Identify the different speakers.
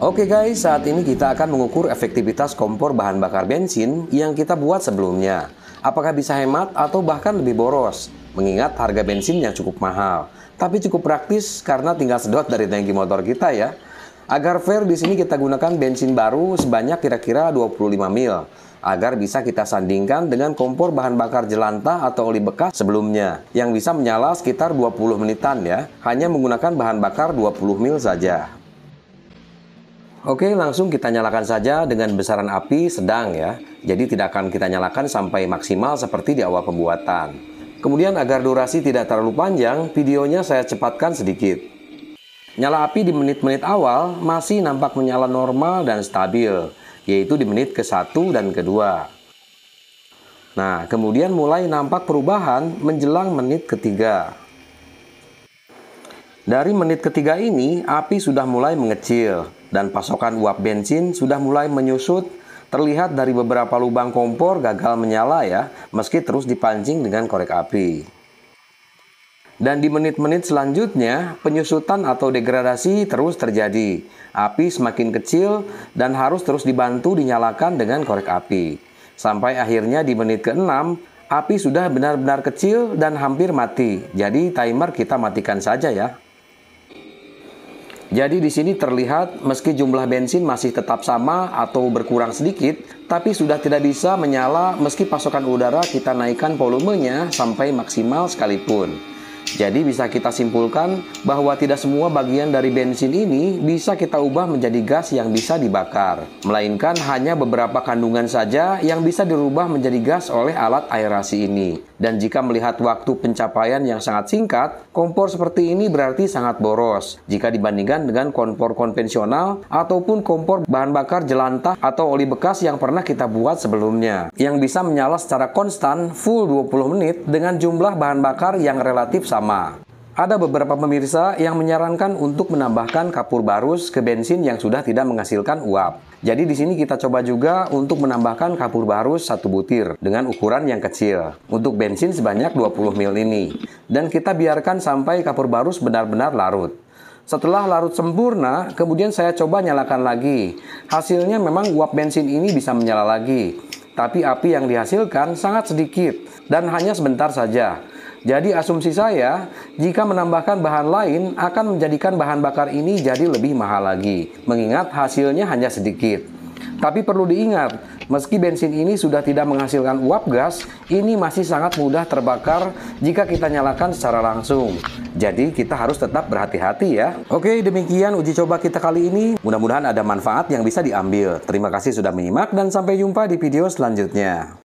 Speaker 1: Oke guys, saat ini kita akan mengukur efektivitas kompor bahan bakar bensin yang kita buat sebelumnya. Apakah bisa hemat atau bahkan lebih boros, mengingat harga bensin yang cukup mahal. Tapi cukup praktis karena tinggal sedot dari tangki motor kita ya. Agar fair di sini kita gunakan bensin baru sebanyak kira-kira 25 mil agar bisa kita sandingkan dengan kompor bahan bakar jelantah atau oli bekas sebelumnya yang bisa menyala sekitar 20 menitan ya hanya menggunakan bahan bakar 20 mil saja Oke, langsung kita nyalakan saja dengan besaran api sedang ya. Jadi tidak akan kita nyalakan sampai maksimal seperti di awal pembuatan. Kemudian agar durasi tidak terlalu panjang, videonya saya cepatkan sedikit. Nyala api di menit-menit awal masih nampak menyala normal dan stabil, yaitu di menit ke-1 dan ke-2. Nah, kemudian mulai nampak perubahan menjelang menit ketiga. Dari menit ketiga ini, api sudah mulai mengecil, dan pasokan uap bensin sudah mulai menyusut terlihat dari beberapa lubang kompor gagal menyala ya meski terus dipancing dengan korek api. Dan di menit-menit selanjutnya, penyusutan atau degradasi terus terjadi. Api semakin kecil dan harus terus dibantu dinyalakan dengan korek api. Sampai akhirnya di menit ke-6, api sudah benar-benar kecil dan hampir mati. Jadi timer kita matikan saja ya. Jadi di sini terlihat meski jumlah bensin masih tetap sama atau berkurang sedikit, tapi sudah tidak bisa menyala meski pasokan udara kita naikkan volumenya sampai maksimal sekalipun. Jadi bisa kita simpulkan bahwa tidak semua bagian dari bensin ini bisa kita ubah menjadi gas yang bisa dibakar, melainkan hanya beberapa kandungan saja yang bisa dirubah menjadi gas oleh alat aerasi ini. Dan jika melihat waktu pencapaian yang sangat singkat, kompor seperti ini berarti sangat boros jika dibandingkan dengan kompor konvensional ataupun kompor bahan bakar jelantah atau oli bekas yang pernah kita buat sebelumnya, yang bisa menyala secara konstan full 20 menit dengan jumlah bahan bakar yang relatif sama ada beberapa pemirsa yang menyarankan untuk menambahkan kapur barus ke bensin yang sudah tidak menghasilkan uap. Jadi di sini kita coba juga untuk menambahkan kapur barus satu butir dengan ukuran yang kecil untuk bensin sebanyak 20 mil ini. Dan kita biarkan sampai kapur barus benar-benar larut. Setelah larut sempurna, kemudian saya coba nyalakan lagi. Hasilnya memang uap bensin ini bisa menyala lagi, tapi api yang dihasilkan sangat sedikit dan hanya sebentar saja jadi asumsi saya, jika menambahkan bahan lain akan menjadikan bahan bakar ini jadi lebih mahal lagi, mengingat hasilnya hanya sedikit. Tapi perlu diingat, meski bensin ini sudah tidak menghasilkan uap gas, ini masih sangat mudah terbakar jika kita nyalakan secara langsung. Jadi kita harus tetap berhati-hati ya. Oke, demikian uji coba kita kali ini. Mudah-mudahan ada manfaat yang bisa diambil. Terima kasih sudah menyimak dan sampai jumpa di video selanjutnya.